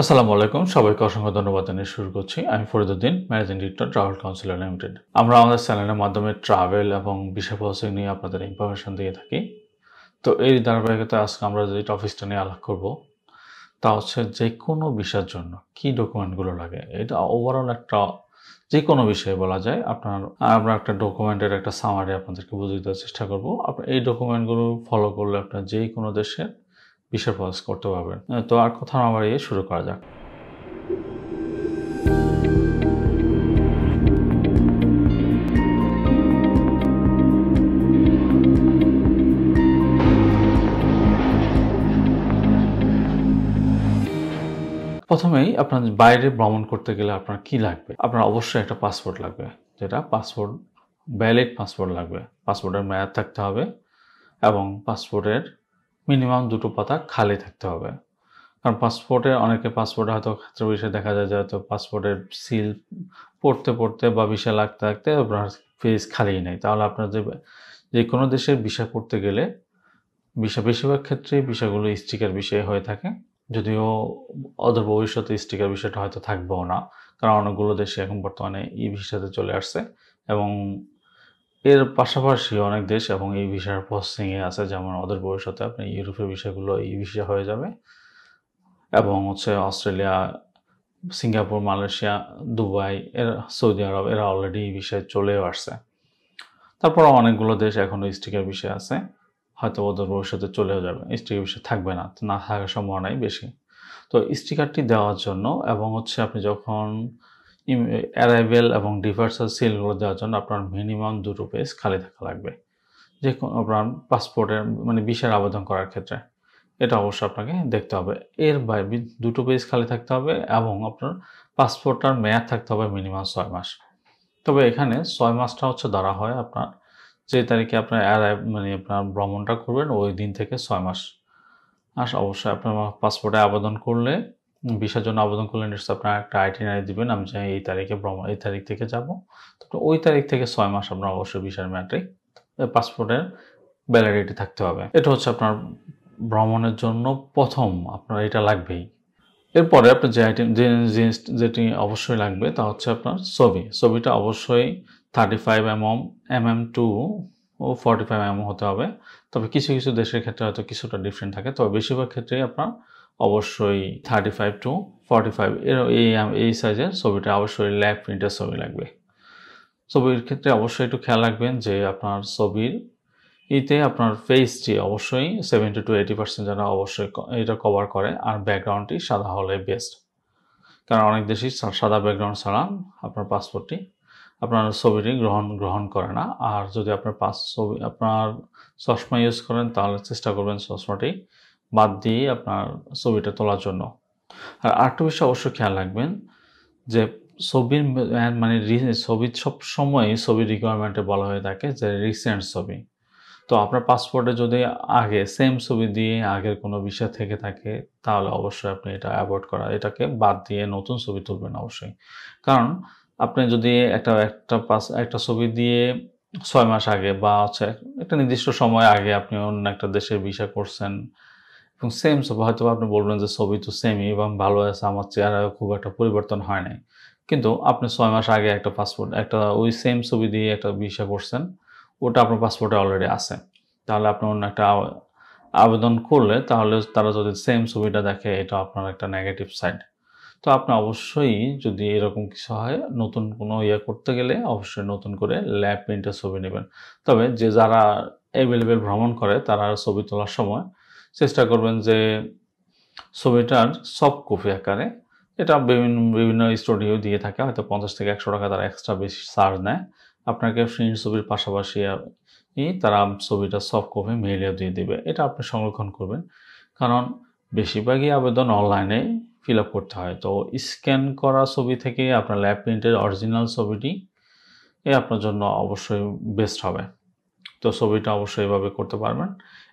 আসসালামু আলাইকুম সবাইকে অসংখ্য ধন্যবাদ জানিয়ে শুরু করছি আমি Fariduddin managing director travel councillor limited আমরা আমাদের চ্যানেলের মাধ্যমে ট্রাভেল এবং বিষয় প্রসেস নিয়ে আপনাদের ইনফরমেশন দিয়ে থাকি তো এই ধারাবাহিকতা আজকে আমরা যে টপিকটা নিয়ে আলাপ করব তা হচ্ছে যে কোনো বিষয়ের জন্য কি ডকুমেন্টগুলো লাগে এটা ওভারঅল একটা যে কোনো বিষয়ে বলা যায় আপনার আমরা একটা ডকুমেন্টের একটা সামারি আপনাদেরকে বুঝিয়ে দেওয়ার চেষ্টা করবো আপনার এই ডকুমেন্টগুলো ফলো করলে আপনার যে কোনো দেশের বিশ্বের প্রকাশ করতে পারবেন তো আর কথা না বাড়িয়ে শুরু করা যাক প্রথমেই আপনার বাইরে ভ্রমণ করতে গেলে আপনার কি লাগবে আপনার অবশ্যই একটা পাসপোর্ট লাগবে যেটা পাসপোর্ট ভ্যালিড পাসপোর্ট লাগবে পাসপোর্টের মেয়াদ থাকতে হবে এবং পাসপোর্টের মিনিমাম দুটো পাতা খালি থাকতে হবে কারণ পাসপোর্টে অনেকে পাসপোর্টে হয়তো ক্ষেত্র বিষয়ে দেখা যায় যে হয়তো পাসপোর্টের সিল পড়তে পড়তে বা ভিসা লাগতে লাগতে আপনার ফেস খালি নেই তাহলে আপনার যে যে কোনো দেশের ভিসা করতে গেলে ভিসা বেশিরভাগ ক্ষেত্রে ভিসাগুলো স্টিকার বিষয় হয়ে থাকে যদিও অদূর ভবিষ্যতে স্টিকার বিষয়টা হয়তো থাকবেও না কারণ অনেকগুলো দেশে এখন বর্তমানে ই ভিসাতে চলে আসছে এবং এর পাশাপাশি অনেক দেশ এবং এই ভিসার প্রসেসিংয়ে আছে যেমন ওদের ভবিষ্যতে আপনি ইউরোপের বিষয়গুলো এই ভিসা হয়ে যাবে এবং হচ্ছে অস্ট্রেলিয়া সিঙ্গাপুর মালয়েশিয়া দুবাই এরা সৌদি আরব এরা অলরেডি এই বিষয়ে চলেও আসছে তারপর অনেকগুলো দেশ এখনও স্টিকের বিষয় আছে হয়তো ওদের ভবিষ্যতে চলেও যাবে স্টিকের বিষয়ে থাকবে না না থাকার সম্ভাবনাই বেশি তো স্টিকারটি দেওয়ার জন্য এবং হচ্ছে আপনি যখন অ্যারাইভেল এবং ডিভার্সাল সিলগুলো দেওয়ার জন্য আপনার মিনিমাম দুটো পেজ খালি থাকা লাগবে যে কোনো আপনার পাসপোর্টের মানে বিষয়ের আবেদন করার ক্ষেত্রে এটা অবশ্যই আপনাকে দেখতে হবে এর বাইরে দুটো পেজ খালি থাকতে হবে এবং আপনার পাসপোর্টটার মেয়াদ থাকতে হবে মিনিমাম ছয় মাস তবে এখানে ছয় মাসটা হচ্ছে ধরা হয় আপনার যে তারিখে আপনার অ্যারাইভ মানে আপনার ভ্রমণটা করবেন ওই দিন থেকে ছয় মাস আর অবশ্যই আপনার পাসপোর্টে আবেদন করলে ভিসার জন্য আবেদন করলে নিশ্চয় আপনার একটা আইটিনারি দিবেন আমি চাই এই তারিখে ভ্রমণ এই তারিখ থেকে যাব তো ওই তারিখ থেকে ছয় মাস আপনার অবশ্যই ভিসার ম্যাট্রিক পাসপোর্টের ভ্যালিডিটি থাকতে হবে এটা হচ্ছে আপনার ভ্রমণের জন্য প্রথম আপনার এটা লাগবেই এরপরে আপনার যে আইটেম যে জিনিস যেটি অবশ্যই লাগবে তা হচ্ছে আপনার ছবি ছবিটা অবশ্যই thirty five M M M M to ও ফর্টি ফাইভ এম হতে হবে তবে কিছু কিছু দেশের ক্ষেত্রে হয়তো কিছুটা ডিফারেন্ট থাকে তবে বেশিরভাগ ক্ষেত্রেই আপনার অবশ্যই thirty five to forty five এর এই এই সাইজের ছবিটা অবশ্যই ল্যাক প্রিন্টের ছবি লাগবে ছবির ক্ষেত্রে অবশ্যই একটু খেয়াল রাখবেন যে আপনার ছবির ইতে আপনার ফেসটি অবশ্যই সেভেন্টি টু এইটি পার্সেন্ট যেন অবশ্যই এটা কভার করে আর ব্যাকগ্রাউন্ডটি সাদা হলে বেস্ট কারণ অনেক দেশই সাদা ব্যাকগ্রাউন্ড ছাড়া আপনার পাসপোর্টটি আপনার ছবিটি গ্রহণ গ্রহণ করে না আর যদি আপনার পাস ছবি আপনার চশমা ইউজ করেন তাহলে চেষ্টা করবেন চশমাটি বাদ দিয়ে আপনার ছবিটা তোলার জন্য আর আরেকটা বিষয় অবশ্যই খেয়াল রাখবেন যে ছবির মানে ছবি সব সময় ছবির রিকোয়ারমেন্টে বলা হয়ে থাকে যে রিসেন্ট ছবি তো আপনার পাসপোর্টে যদি আগে সেম ছবি দিয়ে আগের কোনো বিষয় থেকে থাকে তাহলে অবশ্যই আপনি এটা অ্যাভয়েড করা এটাকে বাদ দিয়ে নতুন ছবি তুলবেন অবশ্যই কারণ আপনি যদি একটা একটা পাস একটা ছবি দিয়ে ছয় মাস আগে বা হচ্ছে একটা নির্দিষ্ট সময় আগে আপনি অন্য একটা দেশের ভিসা করছেন এবং সেম ছবি হয়তো আপনি বলবেন যে ছবি তো সেমই এবং ভালো আছে আমার চেহারা খুব একটা পরিবর্তন হয় নাই কিন্তু আপনি ছয় মাস আগে একটা পাসপোর্ট একটা ওই সেম ছবি দিয়ে একটা বিষয় করছেন ওটা আপনার পাসপোর্টে অলরেডি আছে তাহলে আপনি অন্য একটা আবেদন করলে তাহলে তারা যদি সেম ছবিটা দেখে এটা আপনার একটা নেগেটিভ সাইড তো আপনি অবশ্যই যদি এরকম কিছু হয় নতুন কোনো ইয়ে করতে গেলে অবশ্যই নতুন করে ল্যাব প্রিন্টের ছবি নেবেন তবে যে যারা অ্যাভেলেবেল ভ্রমণ করে তারা ছবি তোলার সময় চেষ্টা করবেন যে ছবিটার সব কপি আকারে এটা বিভিন্ন বিভিন্ন স্টুডিও দিয়ে থাকে হয়তো পঞ্চাশ থেকে একশো টাকা তারা এক্সট্রা বেশি চার্জ নেয় আপনাকে ফ্রিন্ট ছবির পাশাপাশি তারা ছবিটা সব কপি মেলেও দিয়ে দেবে এটা আপনি সংরক্ষণ করবেন কারণ বেশিরভাগই আবেদন অনলাইনে ফিল করতে হয় তো স্ক্যান করা ছবি থেকে আপনার ল্যাব প্রিন্টের অরিজিনাল ছবিটি এ আপনার জন্য অবশ্যই বেস্ট হবে তো ছবিটা অবশ্যই এভাবে করতে পারবেন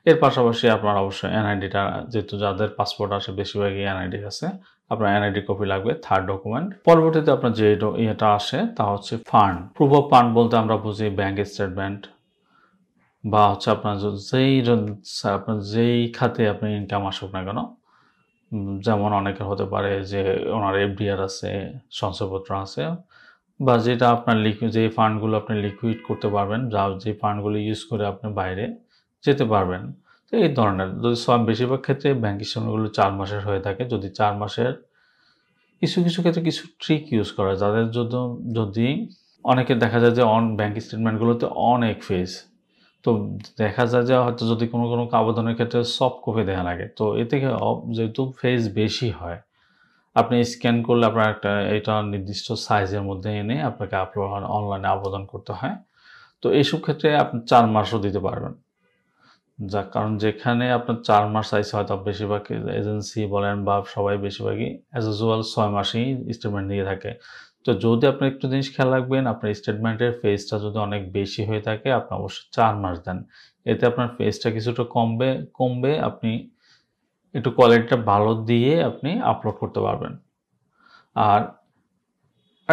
এর পাশাপাশি আপনার অবশ্যই এনআইডিটা যেহেতু যাদের পাসপোর্ট আছে বেশিরভাগই এনআইডি আছে আপনার এনআইডি কপি লাগবে থার্ড ডকুমেন্ট পরবর্তীতে আপনার যে ইয়েটা আসে তা হচ্ছে ফান্ড প্রুফ অফ ফান্ড বলতে আমরা বুঝি ব্যাংক স্টেটমেন্ট বা হচ্ছে আপনার যেই আপনার যেই খাতে আপনি ইনকাম আসুক না কেন যেমন অনেকের হতে পারে যে ওনার এফডিআর আছে সঞ্চয়পত্র আছে বা যেটা আপনার লিকুইড যে ফান্ডগুলো আপনি লিকুইড করতে পারবেন যা যে ফান্ডগুলো ইউজ করে আপনি বাইরে যেতে পারবেন তো এই ধরনের যদি সব বেশিরভাগ ক্ষেত্রে ব্যাংক সময়গুলো চার মাসের হয়ে থাকে যদি চার মাসের কিছু কিছু ক্ষেত্রে কিছু ট্রিক ইউজ করা যাদের জন্য যদি অনেকে দেখা যায় যে অন ব্যাঙ্ক স্টেটমেন্টগুলোতে অনেক ফেস তো দেখা যায় যে হয়তো যদি কোনো কোনো আবেদনের ক্ষেত্রে সব কপি দেখা লাগে তো থেকে যেহেতু ফেজ বেশি হয় আপনি স্ক্যান করলে আপনার একটা এটা নির্দিষ্ট সাইজের মধ্যে এনে আপনাকে আপলোড অনলাইনে আবেদন করতে হয় তো এইসব ক্ষেত্রে আপনি চার মাসও দিতে পারবেন যা কারণ যেখানে আপনার চার মাস আইসে হয়তো বেশিরভাগ এজেন্সি বলেন বা সবাই বেশিরভাগই অ্যাজ ইউজুয়াল ছয় মাসেই স্টেটমেন্ট নিয়ে থাকে তো যদি আপনি একটু জিনিস খেয়াল রাখবেন আপনার স্টেটমেন্টের ফেজটা যদি অনেক বেশি হয়ে থাকে আপনি অবশ্যই চার মাস দেন এতে আপনার ফেজটা কিছুটা কমবে কমবে আপনি একটু কোয়ালিটিটা ভালো দিয়ে আপনি আপলোড করতে পারবেন আর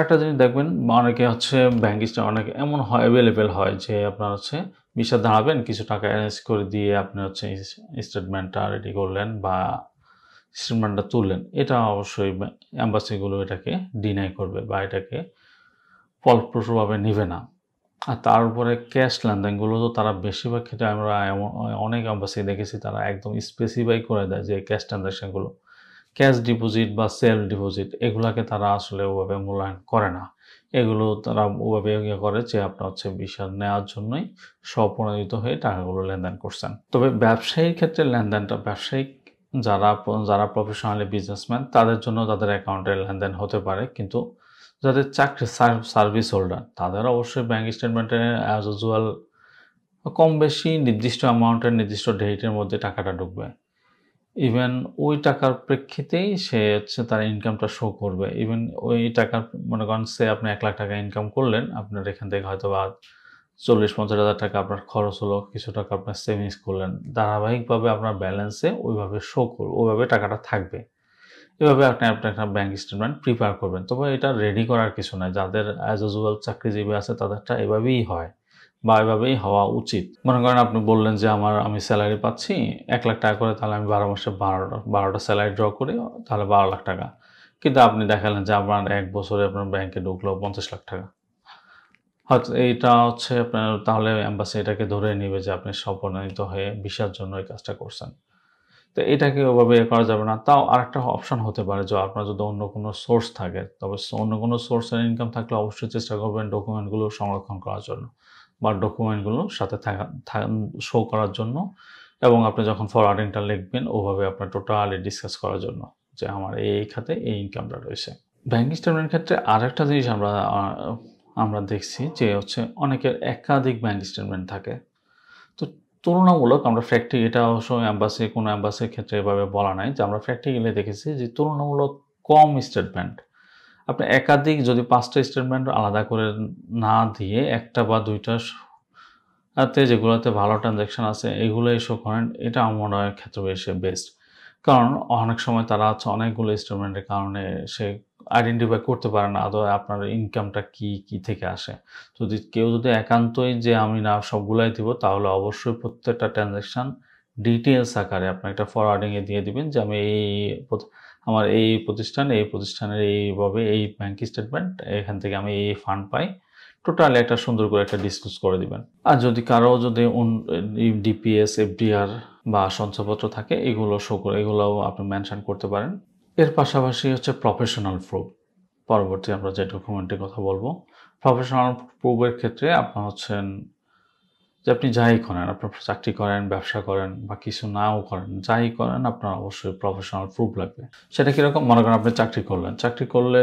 একটা জিনিস দেখবেন অনেকে হচ্ছে ব্যাঙ্ক স্টেটমেন্ট অনেকে এমন হয় অ্যাভেলেবেল হয় যে আপনার হচ্ছে বিশ্বাস দাঁড়াবেন কিছু টাকা অ্যারেঞ্জ করে দিয়ে আপনি হচ্ছে স্টেটমেন্টটা রেডি করলেন বা স্টেটমেন্টটা তুললেন এটা অবশ্যই অ্যাম্বাসিগুলো এটাকে ডিনাই করবে বা এটাকে ফলপ্রসূভাবে নেবে না আর তার উপরে ক্যাশ লেনদেনগুলো তো তারা বেশিরভাগ ক্ষেত্রে আমরা অনেক অ্যাম্বাসি দেখেছি তারা একদম স্পেসিফাই করে দেয় যে ক্যাশ ট্রানজাকশানগুলো ক্যাশ ডিপোজিট বা সেল ডিপোজিট এগুলাকে তারা আসলে ওভাবে মূল্যায়ন করে না এগুলো তারা ওভাবে ইয়ে করে যে আপনার হচ্ছে বিশ্বাস নেওয়ার জন্যই স্বপ্রণোদিত হয়ে টাকাগুলো লেনদেন করছেন তবে ব্যবসায়ীর ক্ষেত্রে লেনদেনটা ব্যবসায়িক যারা যারা প্রফেশনালি বিজনেসম্যান তাদের জন্য তাদের অ্যাকাউন্টে লেনদেন হতে পারে কিন্তু যাদের চাকরি সার্ভিস হোল্ডার তাদের অবশ্যই ব্যাঙ্ক স্টেটমেন্টে অ্যাজ ইউজুয়াল কম বেশি নির্দিষ্ট অ্যামাউন্টের নির্দিষ্ট ডেটের মধ্যে টাকাটা ঢুকবে ইভেন ওই টাকার প্রেক্ষিতেই সে হচ্ছে তার ইনকামটা শো করবে ইভেন ওই টাকার মনে করেন সে আপনি এক লাখ টাকা ইনকাম করলেন আপনার এখান থেকে হয়তো বা চল্লিশ পঞ্চাশ হাজার টাকা আপনার খরচ হলো কিছু টাকা আপনার সেভিংস করলেন ধারাবাহিকভাবে আপনার ব্যালেন্সে ওইভাবে শো করবে ওইভাবে টাকাটা থাকবে এভাবে আপনি আপনার একটা ব্যাঙ্ক স্টেটমেন্ট প্রিপেয়ার করবেন তবে এটা রেডি করার কিছু নয় যাদের অ্যাজ ইউজুয়াল চাকরিজীবী আছে তাদেরটা এভাবেই হয় বা এভাবেই হওয়া উচিত মনে করেন আপনি বললেন যে আমার আমি স্যালারি পাচ্ছি এক লাখ টাকা করে তাহলে আমি বারো মাসে বারোটা বারোটা স্যালারি ড্র করি তাহলে বারো লাখ টাকা কিন্তু আপনি দেখালেন যে আপনার এক বছরে আপনার ব্যাংকে ঢুকলো পঞ্চাশ লাখ টাকা হয়তো এইটা হচ্ছে আপনার তাহলে অ্যাম্বাসি এটাকে ধরে নিবে যে আপনি স্বপ্নিত হয়ে ভিসার জন্য এই কাজটা করছেন তো এটাকে ওভাবে ইয়ে করা যাবে না তাও আরেকটা অপশান হতে পারে যে আপনার যদি অন্য কোনো সোর্স থাকে তবে অন্য কোনো সোর্সের ইনকাম থাকলে অবশ্যই চেষ্টা করবেন ডকুমেন্টগুলো সংরক্ষণ করার জন্য বা ডকুমেন্টগুলো সাথে থাকা শো করার জন্য এবং আপনি যখন ফরওয়ার্ডিংটা লিখবেন ওভাবে আপনার টোটালি ডিসকাস করার জন্য যে আমার এই খাতে এই ইনকামটা রয়েছে ব্যাঙ্ক স্টেটমেন্টের ক্ষেত্রে আরেকটা জিনিস আমরা আমরা দেখছি যে হচ্ছে অনেকের একাধিক ব্যাংক স্টেটমেন্ট থাকে তুলনামূলক আমরা ফ্যাক্টরি এটা অবশ্যই অ্যাম্বাসি কোনো অ্যাম্বাসির ক্ষেত্রে এভাবে বলা নাই যে আমরা ফ্যাক্টরি দেখেছি যে তুলনামূলক কম স্টেটমেন্ট আপনি একাধিক যদি পাঁচটা স্টেটমেন্ট আলাদা করে না দিয়ে একটা বা দুইটা যেগুলোতে ভালো ট্রানজ্যাকশান আছে এগুলো এসব করেন এটা আমার মনে হয় ক্ষেত্রে বেশি বেস্ট কারণ অনেক সময় তারা আছে অনেকগুলো ইনস্টলমেন্টের কারণে সে আইডেন্টিফাই করতে পারে না আদৌ আপনার ইনকামটা কি কি থেকে আসে যদি কেউ যদি একান্তই যে আমি না সবগুলাই দিব তাহলে অবশ্যই প্রত্যেকটা ট্রানজ্যাকশান ডিটেলস আকারে আপনি একটা ফরওয়ার্ডিংয়ে দিয়ে দিবেন যে আমি এই আমার এই প্রতিষ্ঠান এই প্রতিষ্ঠানের এইভাবে এই ব্যাংক স্টেটমেন্ট এখান থেকে আমি এই ফান্ড পাই টোটাল একটা সুন্দর করে একটা ডিসকাস করে দিবেন আর যদি কারো যদি ডিপিএস এফডিআর বা সঞ্চয়পত্র থাকে এগুলো শো করে এগুলোও আপনি মেনশান করতে পারেন এর পাশাপাশি হচ্ছে প্রফেশনাল প্রুফ পরবর্তী আমরা যে ডকুমেন্টের কথা বলবো প্রফেশনাল প্রুফের ক্ষেত্রে আপনার হচ্ছেন যে আপনি যাই করেন আপনার চাকরি করেন ব্যবসা করেন বা কিছু নাও করেন যাই করেন আপনার অবশ্যই প্রফেশনাল প্রুফ লাগবে সেটা কীরকম মনে করেন আপনি চাকরি করলেন চাকরি করলে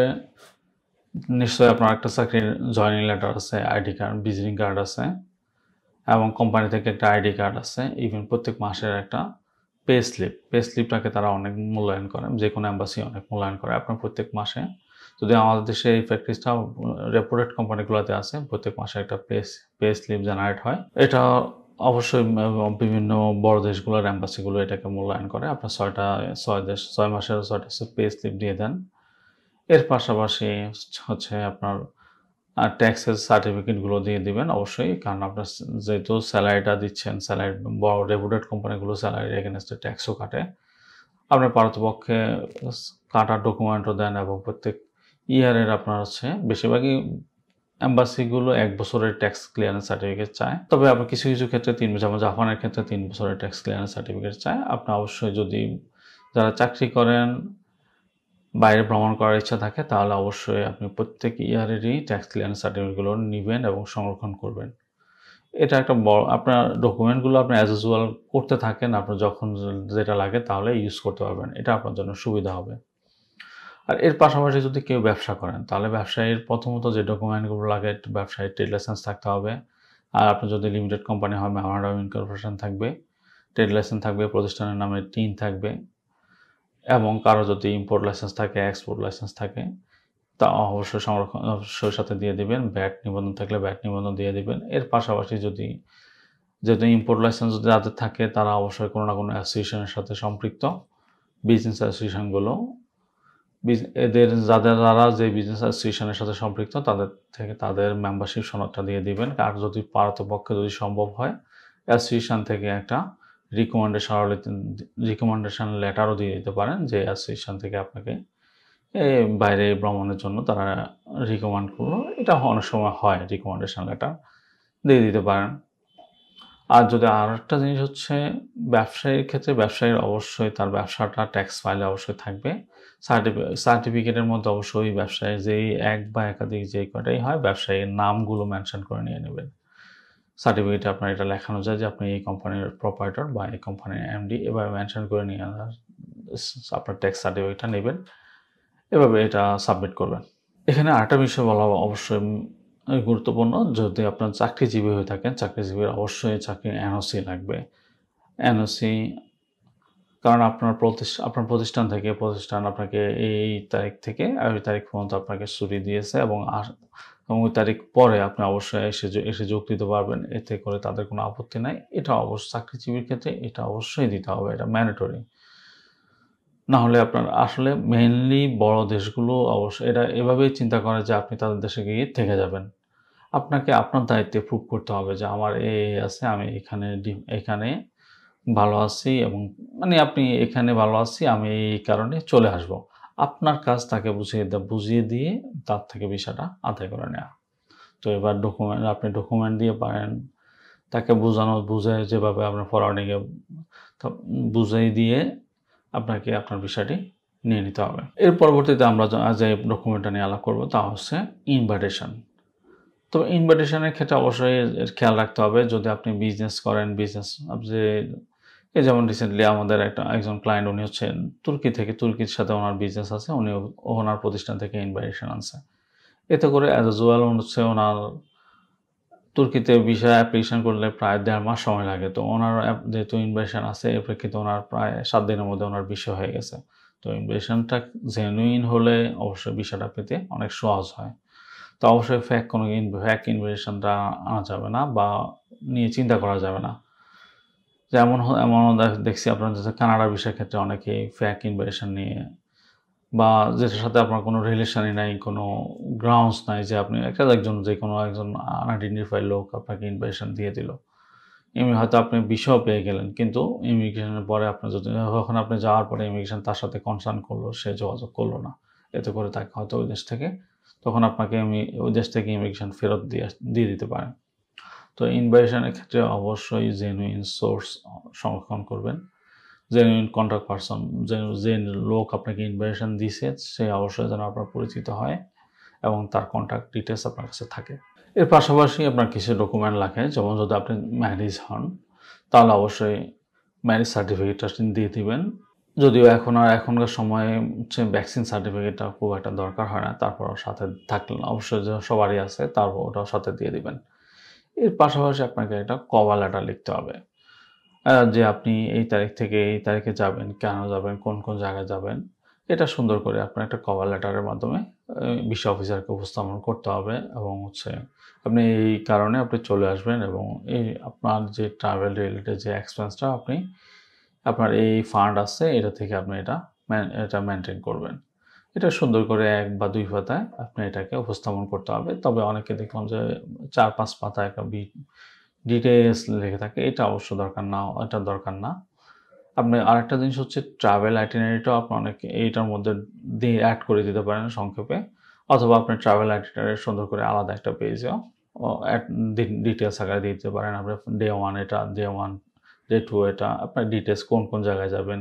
নিশ্চয়ই আপনার একটা চাকরির জয়নিং লেটার আছে আইডি কার্ড ভিজিটিং কার্ড আছে এবং কোম্পানি থেকে একটা আইডি কার্ড আছে ইভেন প্রত্যেক মাসের একটা পে স্লিপ পে স্লিপটাকে তারা অনেক মূল্যায়ন করে যে কোনো অ্যাম্বাসি অনেক মূল্যায়ন করে আপনার প্রত্যেক মাসে যদি আমাদের দেশে এই প্র্যাকটিসটা রেপুটেড কোম্পানিগুলোতে আছে প্রত্যেক মাসে একটা পে পে স্লিপ জেনারেট হয় এটা অবশ্যই বিভিন্ন বড় দেশগুলোর অ্যাম্বাসিগুলো এটাকে মূল্যায়ন করে আপনার ছয়টা ছয় দেশ ছয় মাসের ছয়টা পে স্লিপ দিয়ে দেন এর পাশাপাশি হচ্ছে আপনার আর ট্যাক্সের সার্টিফিকেটগুলো দিয়ে দিবেন অবশ্যই কারণ আপনার যেহেতু স্যালারিটা দিচ্ছেন স্যালারি বড় রেপুটেড কোম্পানিগুলো স্যালারির এগেনস্টে ট্যাক্সও কাটে আপনার পারতপক্ষে কাটার ডকুমেন্টও দেন এবং প্রত্যেক ইয়ারের আপনার হচ্ছে বেশিরভাগই অ্যাম্বাসিগুলো এক বছরের ট্যাক্স ক্লিয়ারেন্স সার্টিফিকেট চায় তবে আবার কিছু কিছু ক্ষেত্রে তিন বছর যেমন জাপানের ক্ষেত্রে তিন বছরের ট্যাক্স ক্লিয়ারেন্স সার্টিফিকেট চায় আপনি অবশ্যই যদি যারা চাকরি করেন বাইরে ভ্রমণ করার ইচ্ছা থাকে তাহলে অবশ্যই আপনি প্রত্যেক ইয়ারেরই ট্যাক্স ক্লিয়ারেন্স সার্টিফিকেটগুলো নেবেন এবং সংরক্ষণ করবেন এটা একটা বড় আপনার ডকুমেন্টগুলো আপনি অ্যাজ ইউজুয়াল করতে থাকেন আপনার যখন যেটা লাগে তাহলে ইউজ করতে পারবেন এটা আপনার জন্য সুবিধা হবে আর এর পাশাপাশি যদি কেউ ব্যবসা করেন তাহলে ব্যবসায়ীর প্রথমত যে ডকুমেন্টগুলো লাগে ব্যবসায়ীর ট্রেড লাইসেন্স থাকতে হবে আর আপনার যদি লিমিটেড কোম্পানি হয় মেমোরান্ডাম ইনকর্পোরেশন থাকবে ট্রেড লাইসেন্স থাকবে প্রতিষ্ঠানের নামে টিন থাকবে এবং কারো যদি ইম্পোর্ট লাইসেন্স থাকে এক্সপোর্ট লাইসেন্স থাকে তা অবশ্যই সংরক্ষণ অবশ্যই সাথে দিয়ে দিবেন ব্যাট নিবন্ধন থাকলে ব্যাট নিবন্ধন দিয়ে দিবেন এর পাশাপাশি যদি যেহেতু ইম্পোর্ট লাইসেন্স যদি যাদের থাকে তারা অবশ্যই কোনো না কোনো অ্যাসোসিয়েশনের সাথে সম্পৃক্ত বিজনেস অ্যাসোসিয়েশনগুলো এদের যাদের যারা যে বিজনেস অ্যাসোসিয়েশনের সাথে সম্পৃক্ত তাদের থেকে তাদের মেম্বারশিপ সনদটা দিয়ে দিবেন আর যদি পারতপক্ষে যদি সম্ভব হয় অ্যাসোসিয়েশন থেকে একটা রিকমেন্ডেশন রিকমেন্ডেশন লেটারও দিয়ে দিতে পারেন যে অ্যাসোসিয়েশন থেকে আপনাকে বাইরে ভ্রমণের জন্য তারা রিকমেন্ড করলো এটা অনেক সময় হয় রিকমেন্ডেশন লেটার দিয়ে দিতে পারেন আর যদি আর একটা জিনিস হচ্ছে ব্যবসায়ীর ক্ষেত্রে ব্যবসায়ীর অবশ্যই তার ব্যবসাটা ট্যাক্স ফাইলে অবশ্যই থাকবে সার্টিফিকেটের মধ্যে অবশ্যই ব্যবসায়ী যেই এক বা একাধিক যে কটাই হয় ব্যবসায়ীর নামগুলো মেনশন করে নিয়ে নেবেন সার্টিফিকেটে আপনার এটা লেখানো যায় যে আপনি এই কোম্পানির প্রপারেটর বা এই কোম্পানির এমডি এভাবে মেনশন করে নিয়ে আপনার ট্যাক্স সার্টিফিকেটটা নেবেন এভাবে এটা সাবমিট করবেন এখানে আরেকটা বিষয় বলা অবশ্যই গুরুত্বপূর্ণ যদি আপনার চাকরিজীবী হয়ে থাকেন চাকরিজীবীর অবশ্যই চাকরি এনওসি লাগবে এনওসি কারণ আপনার প্রতিষ্ঠা আপনার প্রতিষ্ঠান থেকে প্রতিষ্ঠান আপনাকে এই তারিখ থেকে আড়াই তারিখ পর্যন্ত আপনাকে ছুটি দিয়েছে এবং এবং ওই তারিখ পরে আপনি অবশ্যই এসে এসে যোগ দিতে পারবেন এতে করে তাদের কোনো আপত্তি নাই এটা অবশ্য চাকরিজীবীর ক্ষেত্রে এটা অবশ্যই দিতে হবে এটা ম্যান্ডেটরি না হলে আপনার আসলে মেইনলি বড় দেশগুলো অবশ্য এটা এভাবেই চিন্তা করে যে আপনি তাদের দেশে গিয়ে থেকে যাবেন আপনাকে আপনার দায়িত্বে প্রুভ করতে হবে যে আমার এ আছে আমি এখানে এখানে ভালো আছি এবং মানে আপনি এখানে ভালো আছি আমি এই কারণে চলে আসবো আপনার কাজ তাকে বুঝিয়ে দেওয়া বুঝিয়ে দিয়ে তার থেকে বিষয়টা আদায় করে নেওয়া তো এবার ডকুমেন্ট আপনি ডকুমেন্ট দিয়ে পারেন তাকে বোঝানো বুঝায় যেভাবে আপনার ফরওয়ার্ডিংয়ে বুঝাই দিয়ে আপনাকে আপনার বিষয়টি নিয়ে নিতে হবে এর পরবর্তীতে আমরা যে ডকুমেন্টটা নিয়ে আলাপ করবো তা হচ্ছে ইনভাইটেশন তো ইনভাইটেশনের ক্ষেত্রে অবশ্যই খেয়াল রাখতে হবে যদি আপনি বিজনেস করেন বিজনেস যে এই যেমন রিসেন্টলি আমাদের একটা একজন ক্লায়েন্ট উনি হচ্ছেন তুর্কি থেকে তুর্কির সাথে ওনার বিজনেস আছে উনি ওনার প্রতিষ্ঠান থেকে ইনভাইটেশন আনছে এতে করে অ্যাজ এ জুয়াল হচ্ছে ওনার তুর্কিতে ভিসা অ্যাপ্লিকেশন করলে প্রায় দেড় মাস সময় লাগে তো ওনার যেহেতু ইনভাইটেশন আছে এর প্রেক্ষিতে ওনার প্রায় সাত দিনের মধ্যে ওনার বিষয় হয়ে গেছে তো ইনভাইটেশনটা জেনুইন হলে অবশ্যই বিষয়টা পেতে অনেক সহজ হয় তো অবশ্যই ফ্যাক কোনো ফ্যাক ইনভাইটেশনটা আনা যাবে না বা নিয়ে চিন্তা করা যাবে না যেমন এমন দেখছি আপনার যেটা কানাডা বিষয়ের ক্ষেত্রে অনেকে ফ্যাক ইনভেশন নিয়ে বা যেটার সাথে আপনার কোনো রিলেশনই নাই কোনো গ্রাউন্ডস নাই যে আপনি একটা একজন যে কোনো একজন আনআইডেন্টিফাইড লোক আপনাকে ইনভেশন দিয়ে দিল এমনি হয়তো আপনি বিষয় পেয়ে গেলেন কিন্তু ইমিগ্রেশনের পরে আপনি যদি ওখানে আপনি যাওয়ার পরে ইমিগ্রেশন তার সাথে কনসার্ন করলো সে যোগাযোগ করলো না এতে করে তাকে হয়তো ওই দেশ থেকে তখন আপনাকে আমি ওই দেশ থেকে ইমিগ্রেশন ফেরত দিয়ে দিয়ে দিতে পারেন তো ইনভাইশনের ক্ষেত্রে অবশ্যই জেনুইন সোর্স সংরক্ষণ করবেন জেনুইন কন্ট্যাক্ট পারসন যে লোক আপনাকে ইনভাইশন দিছে সে অবশ্যই যেন আপনার পরিচিত হয় এবং তার কন্ট্যাক্ট ডিটেলস আপনার কাছে থাকে এর পাশাপাশি আপনার কিছু ডকুমেন্ট লাগে যেমন যদি আপনি ম্যারিজ হন তাহলে অবশ্যই ম্যারিজ সার্টিফিকেটটা দিয়ে দিবেন যদিও এখন আর এখনকার সময়ে হচ্ছে ভ্যাকসিন সার্টিফিকেটটা খুব একটা দরকার হয় না তারপর সাথে থাকলে অবশ্যই যে সবারই আছে তারপর ওটাও সাথে দিয়ে দিবেন এর পাশাপাশি আপনাকে একটা কভার লিখতে হবে যে আপনি এই তারিখ থেকে এই তারিখে যাবেন কেন যাবেন কোন কোন জায়গায় যাবেন এটা সুন্দর করে আপনার একটা কভার লেটারের মাধ্যমে বিশ্ব অফিসারকে উপস্থাপন করতে হবে এবং হচ্ছে আপনি এই কারণে আপনি চলে আসবেন এবং এই আপনার যে ট্রাভেল রিলেটেড যে এক্সপেন্সটা আপনি আপনার এই ফান্ড আছে এটা থেকে আপনি এটা এটা মেনটেন করবেন এটা সুন্দর করে এক বা দুই পাতায় আপনি এটাকে উপস্থাপন করতে হবে তবে অনেকে দেখলাম যে চার পাঁচ পাতা একটা বি ডিটেলস লেখে থাকে এটা অবশ্য দরকার না এটা দরকার না আপনি আরেকটা জিনিস হচ্ছে ট্রাভেল আইটিনারিটাও আপনি অনেকে এইটার মধ্যে দিয়ে অ্যাড করে দিতে পারেন সংক্ষেপে অথবা আপনি ট্রাভেল আইটিনারি সুন্দর করে আলাদা একটা পেজেও ডিটেলস আকারে দিতে পারেন আপনি ডে ওয়ান এটা ডে ওয়ান ডে টু এটা আপনার ডিটেলস কোন কোন জায়গায় যাবেন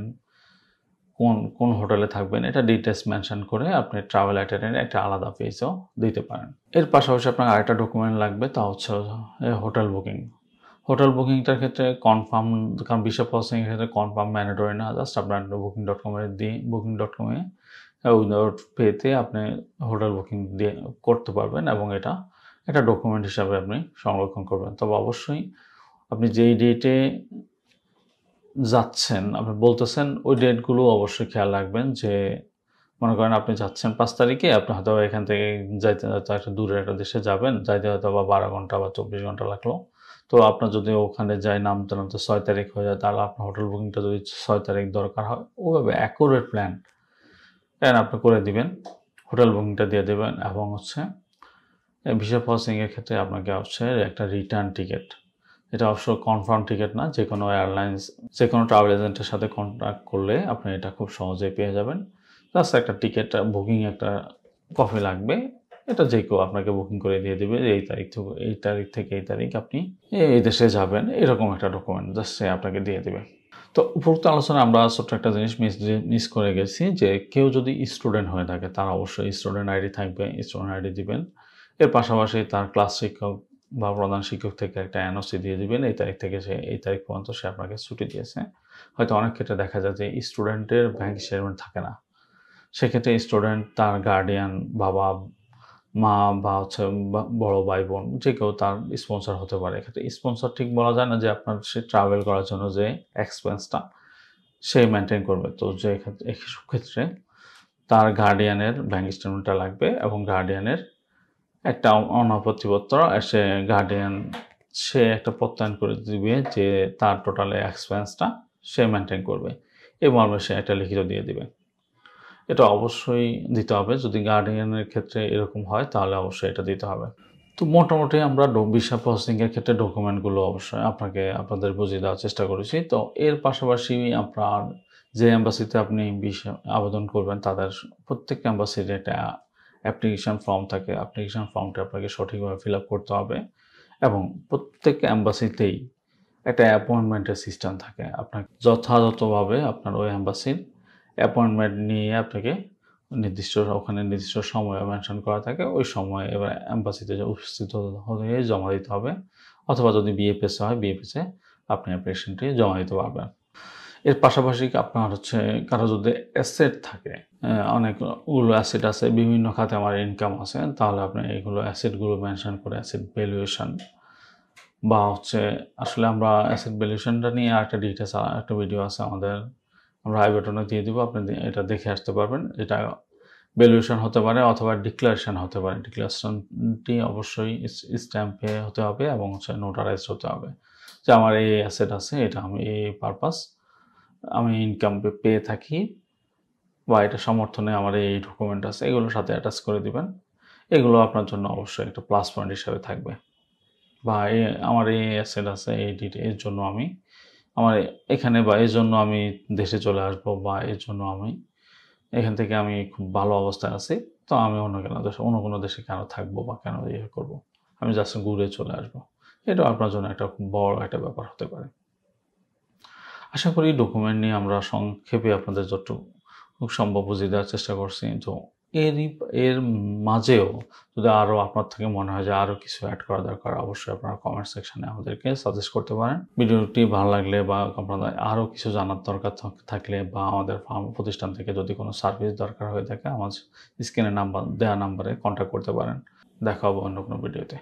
কোন কোন হোটেলে থাকবেন এটা ডিটেলস মেনশন করে আপনি ট্রাভেল অ্যাটেন্ডেন্ট একটা আলাদা পেজও দিতে পারেন এর পাশাপাশি আপনার আরেকটা ডকুমেন্ট লাগবে তা হচ্ছে হোটেল বুকিং হোটেল বুকিংটার ক্ষেত্রে কনফার্ম কারণ বিশ্ব প্রসেসিংয়ের ক্ষেত্রে কনফার্ম ম্যান্ডেটরি না জাস্ট আপনার বুকিং ডট কমে দিয়ে বুকিং ডট কমে উইদাউট পেতে আপনি হোটেল বুকিং দিয়ে করতে পারবেন এবং এটা একটা ডকুমেন্ট হিসাবে আপনি সংরক্ষণ করবেন তবে অবশ্যই আপনি যেই ডেটে যাচ্ছেন আপনি বলতেছেন ওই ডেটগুলো অবশ্যই খেয়াল রাখবেন যে মনে করেন আপনি যাচ্ছেন পাঁচ তারিখে আপনি হয়তো এখান থেকে যাইতে হয়তো একটা দূরের একটা দেশে যাবেন যাইতে হয়তো বা বারো ঘন্টা বা চব্বিশ ঘন্টা লাগলো তো আপনার যদি ওখানে যাই নামতে নামতে ছয় তারিখ হয়ে যায় তাহলে আপনার হোটেল বুকিংটা যদি ছয় তারিখ দরকার হয় ওভাবে অ্যাকোরেট প্ল্যান প্ল্যান আপনি করে দিবেন হোটেল বুকিংটা দিয়ে দেবেন এবং হচ্ছে ভিসা ফসিংয়ের ক্ষেত্রে আপনাকে হচ্ছে একটা রিটার্ন টিকিট এটা অবশ্য কনফার্ম টিকিট না যে কোনো এয়ারলাইন্স যে কোনো ট্রাভেল এজেন্টের সাথে কন্ট্যাক্ট করলে আপনি এটা খুব সহজেই পেয়ে যাবেন প্লাস একটা টিকিট বুকিং একটা কপি লাগবে এটা যে কেউ আপনাকে বুকিং করে দিয়ে দেবে এই তারিখ থেকে এই তারিখ থেকে এই তারিখ আপনি এই দেশে যাবেন এরকম একটা ডকুমেন্ট জাস্ট সে আপনাকে দিয়ে দেবে তো উপরোক্ত আলোচনায় আমরা ছোট্ট একটা জিনিস মিস মিস করে গেছি যে কেউ যদি স্টুডেন্ট হয়ে থাকে তার অবশ্যই স্টুডেন্ট আইডি থাকবে স্টুডেন্ট আইডি দিবেন এর পাশাপাশি তার ক্লাস শিক্ষক বা প্রধান শিক্ষক থেকে একটা এনওসি দিয়ে দিবেন এই তারিখ থেকে সে এই তারিখ পর্যন্ত সে আপনাকে ছুটি দিয়েছে হয়তো অনেক ক্ষেত্রে দেখা যায় যে স্টুডেন্টের ব্যাংক স্টেটমেন্ট থাকে না সেক্ষেত্রে স্টুডেন্ট তার গার্ডিয়ান বাবা মা বা হচ্ছে বড় ভাই বোন যে কেউ তার স্পন্সর হতে পারে এক্ষেত্রে স্পন্সর ঠিক বলা যায় না যে আপনার সে ট্রাভেল করার জন্য যে এক্সপেন্সটা সে মেনটেন করবে তো যে ক্ষেত্রে তার গার্ডিয়ানের ব্যাংক স্টেটমেন্টটা লাগবে এবং গার্ডিয়ানের একটা অনাপত্তিপত্র এসে গার্ডিয়ান সে একটা প্রত্যয়ন করে দিবে যে তার টোটাল এক্সপেন্সটা সে মেনটেন করবে এই মর্মে সে একটা লিখিত দিয়ে দিবে এটা অবশ্যই দিতে হবে যদি গার্ডিয়ানের ক্ষেত্রে এরকম হয় তাহলে অবশ্যই এটা দিতে হবে তো মোটামুটি আমরা বিশা প্রসেসিংয়ের ক্ষেত্রে ডকুমেন্টগুলো অবশ্যই আপনাকে আপনাদের বুঝিয়ে দেওয়ার চেষ্টা করেছি তো এর পাশাপাশি আপনার যে অ্যাম্বাসিতে আপনি ভিসা আবেদন করবেন তাদের প্রত্যেক অ্যাম্বাসির একটা অ্যাপ্লিকেশান ফর্ম থাকে অ্যাপ্লিকেশান ফর্মটা আপনাকে সঠিকভাবে ফিল আপ করতে হবে এবং প্রত্যেক অ্যাম্বাসিতেই একটা অ্যাপয়েন্টমেন্টের সিস্টেম থাকে আপনাকে যথাযথভাবে আপনার ওই অ্যাম্বাসির অ্যাপয়েন্টমেন্ট নিয়ে আপনাকে নির্দিষ্ট ওখানে নির্দিষ্ট সময় মেনশন করা থাকে ওই সময় এবার অ্যাম্বাসিতে উপস্থিত হয়ে জমা দিতে হবে অথবা যদি বিএপিএসে হয় বিএপিএসে আপনি অ্যাপ্লিকেশানটি জমা দিতে পারবেন এর পাশাপাশি আপনার হচ্ছে কারো যদি অ্যাসেট থাকে অনেকগুলো অ্যাসেট আছে বিভিন্ন খাতে আমার ইনকাম আছে তাহলে আপনি এইগুলো অ্যাসেটগুলো মেনশন করে অ্যাসেট ভ্যালুয়েশন বা হচ্ছে আসলে আমরা অ্যাসেট ভ্যালুয়েশনটা নিয়ে একটা ডিটেলস একটা ভিডিও আছে আমাদের আমরা আই বাটনে দিয়ে দেবো আপনি এটা দেখে আসতে পারবেন এটা ভ্যালুয়েশন হতে পারে অথবা ডিক্লারেশান হতে পারে ডিক্লারেশনটি অবশ্যই স্ট্যাম্পে হতে হবে এবং হচ্ছে নোটারাইজড হতে হবে যে আমার এই অ্যাসেট আছে এটা আমি এই পারপাস আমি ইনকাম পেয়ে থাকি বা এটা সমর্থনে আমার এই ডকুমেন্ট আছে এগুলোর সাথে অ্যাটাচ করে দিবেন এগুলো আপনার জন্য অবশ্যই একটা প্লাস পয়েন্ট হিসাবে থাকবে বা এ আমার এই অ্যাসেট আছে এই এর জন্য আমি আমার এখানে বা এর জন্য আমি দেশে চলে আসব বা এর জন্য আমি এখান থেকে আমি খুব ভালো অবস্থায় আছি তো আমি অন্য কেন দেশে অন্য কোনো দেশে কেন থাকবো বা কেন ইয়ে করবো আমি জাস্ট ঘুরে চলে আসব এটা আপনার জন্য একটা খুব বড় একটা ব্যাপার হতে পারে আশা করি ডকুমেন্ট নিয়ে আমরা সংক্ষেপে আপনাদের যতটুকু সম্ভব বুঝিয়ে দেওয়ার চেষ্টা করছি তো এরই এর মাঝেও যদি আরও আপনার থেকে মনে হয় যে আরও কিছু অ্যাড করা দরকার অবশ্যই আপনারা কমেন্ট সেকশানে আমাদেরকে সাজেস্ট করতে পারেন ভিডিওটি ভালো লাগলে বা আপনাদের আরও কিছু জানার দরকার থাকলে বা আমাদের ফার্ম প্রতিষ্ঠান থেকে যদি কোনো সার্ভিস দরকার হয়ে থাকে আমার স্ক্রিনে নাম্বার দেওয়া নাম্বারে কন্ট্যাক্ট করতে পারেন দেখা হবে অন্য কোনো ভিডিওতে